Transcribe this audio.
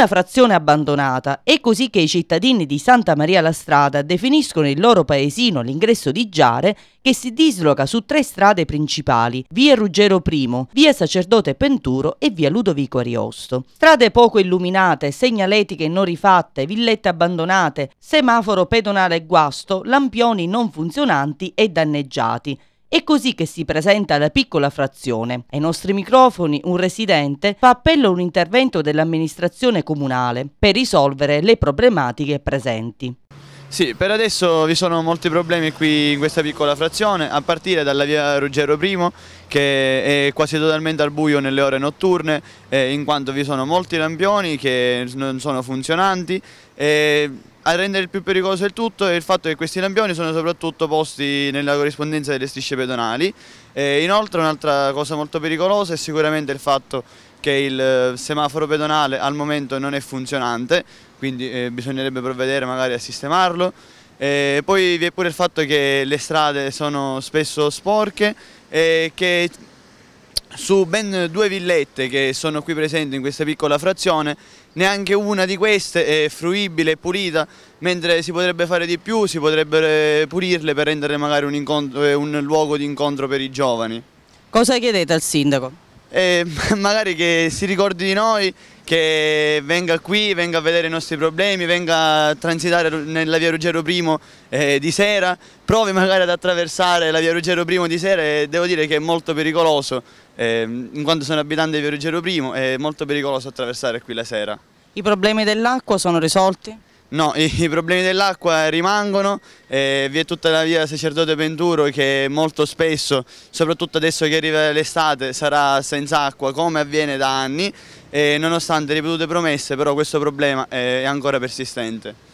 una frazione abbandonata. È così che i cittadini di Santa Maria la Strada definiscono il loro paesino l'ingresso di Giare che si disloca su tre strade principali, via Ruggero I, via Sacerdote Penturo e via Ludovico Ariosto. Strade poco illuminate, segnaletiche non rifatte, villette abbandonate, semaforo pedonale guasto, lampioni non funzionanti e danneggiati. È così che si presenta la piccola frazione. Ai nostri microfoni un residente fa appello a un intervento dell'amministrazione comunale per risolvere le problematiche presenti. Sì, per adesso vi sono molti problemi qui in questa piccola frazione, a partire dalla via Ruggero I che è quasi totalmente al buio nelle ore notturne, eh, in quanto vi sono molti lampioni che non sono funzionanti. Eh, a rendere più pericoloso il tutto è il fatto che questi lampioni sono soprattutto posti nella corrispondenza delle strisce pedonali. E inoltre un'altra cosa molto pericolosa è sicuramente il fatto che il eh, semaforo pedonale al momento non è funzionante, quindi eh, bisognerebbe provvedere magari a sistemarlo. E poi vi è pure il fatto che le strade sono spesso sporche e che su ben due villette che sono qui presenti in questa piccola frazione, neanche una di queste è fruibile, e pulita, mentre si potrebbe fare di più, si potrebbe eh, pulirle per rendere magari un, incontro, un luogo di incontro per i giovani. Cosa chiedete al sindaco? e magari che si ricordi di noi, che venga qui, venga a vedere i nostri problemi, venga a transitare nella via Ruggero I eh, di sera, provi magari ad attraversare la via Ruggero I di sera e devo dire che è molto pericoloso, eh, in quanto sono abitante di via Ruggero I è molto pericoloso attraversare qui la sera. I problemi dell'acqua sono risolti? No, i, i problemi dell'acqua rimangono, eh, vi è tutta la via Sacerdote Penturo che molto spesso, soprattutto adesso che arriva l'estate, sarà senza acqua come avviene da anni e nonostante ripetute promesse però questo problema è ancora persistente.